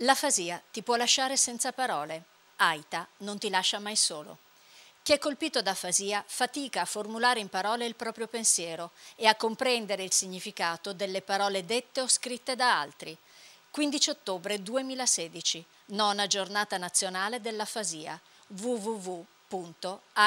L'afasia ti può lasciare senza parole, Aita non ti lascia mai solo. Chi è colpito da afasia fatica a formulare in parole il proprio pensiero e a comprendere il significato delle parole dette o scritte da altri. 15 ottobre 2016, nona giornata nazionale dell'afasia, www.aitafederazione.it